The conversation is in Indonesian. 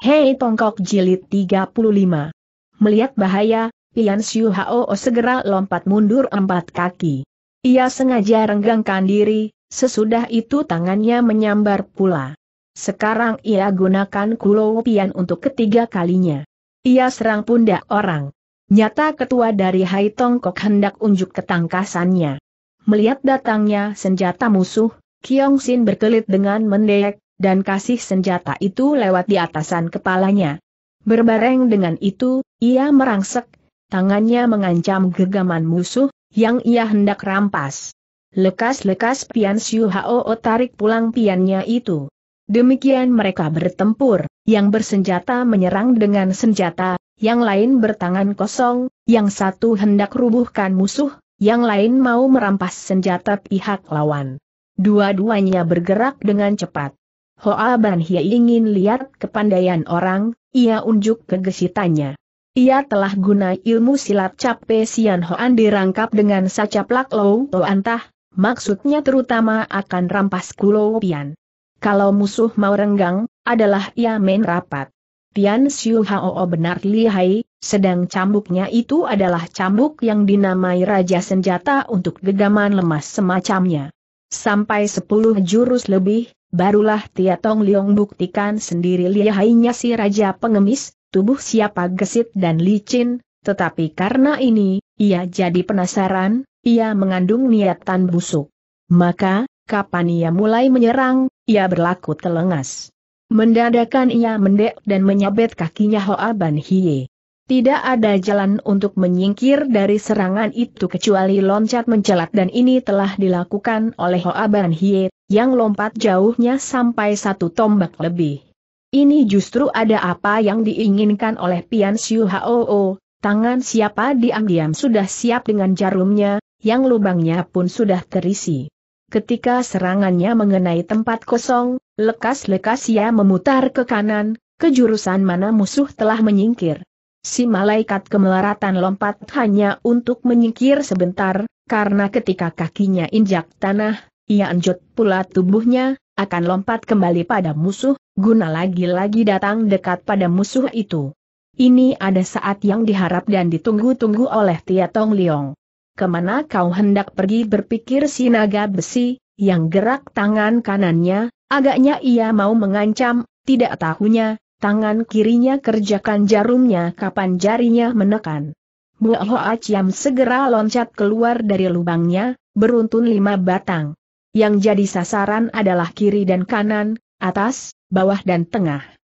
Hei Tongkok Jilid 35 Melihat bahaya, Pian Siu Hao segera lompat mundur empat kaki. Ia sengaja renggangkan diri, sesudah itu tangannya menyambar pula. Sekarang ia gunakan kulo pian untuk ketiga kalinya. Ia serang pundak orang. Nyata ketua dari Hai Tongkok hendak unjuk ketangkasannya. Melihat datangnya senjata musuh, Kiong Sin berkelit dengan mendek, dan kasih senjata itu lewat di atasan kepalanya. Berbareng dengan itu, ia merangsek, tangannya mengancam gegaman musuh, yang ia hendak rampas. Lekas-lekas Pian Siu Hao tarik pulang piannya itu. Demikian mereka bertempur, yang bersenjata menyerang dengan senjata, yang lain bertangan kosong, yang satu hendak rubuhkan musuh, yang lain mau merampas senjata pihak lawan. Dua-duanya bergerak dengan cepat. Hoa Ban Hia ingin lihat kepandaian orang, ia unjuk kegesitannya. Ia telah guna ilmu silat cape Sian Hoan dirangkap dengan sacaplak Lou Antah, maksudnya terutama akan rampas Kulo Pian. Kalau musuh mau renggang, adalah ia main rapat. Tian Siu Hao benar lihai, sedang cambuknya itu adalah cambuk yang dinamai Raja Senjata untuk gegaman lemas semacamnya sampai sepuluh jurus lebih, barulah Tia Tong Liong buktikan sendiri lihainya si Raja Pengemis, tubuh siapa gesit dan licin, tetapi karena ini, ia jadi penasaran, ia mengandung niatan busuk. Maka, kapan ia mulai menyerang, ia berlaku telengas. Mendadakan ia mendek dan menyabet kakinya Hoa Ban Hie. Tidak ada jalan untuk menyingkir dari serangan itu kecuali loncat mencelat dan ini telah dilakukan oleh Hoa Ban Hie, yang lompat jauhnya sampai satu tombak lebih. Ini justru ada apa yang diinginkan oleh Pian Siu Hoo, tangan siapa diam-diam sudah siap dengan jarumnya, yang lubangnya pun sudah terisi. Ketika serangannya mengenai tempat kosong, lekas-lekas ia memutar ke kanan, ke jurusan mana musuh telah menyingkir. Si malaikat kemelaratan lompat hanya untuk menyingkir sebentar, karena ketika kakinya injak tanah, ia anjut pula tubuhnya, akan lompat kembali pada musuh, guna lagi-lagi datang dekat pada musuh itu. Ini ada saat yang diharap dan ditunggu-tunggu oleh Tia Tong Liong. Kemana kau hendak pergi berpikir si naga besi, yang gerak tangan kanannya, agaknya ia mau mengancam, tidak tahunya, Tangan kirinya kerjakan jarumnya kapan jarinya menekan. Buahoa Aciam segera loncat keluar dari lubangnya, beruntun lima batang. Yang jadi sasaran adalah kiri dan kanan, atas, bawah dan tengah.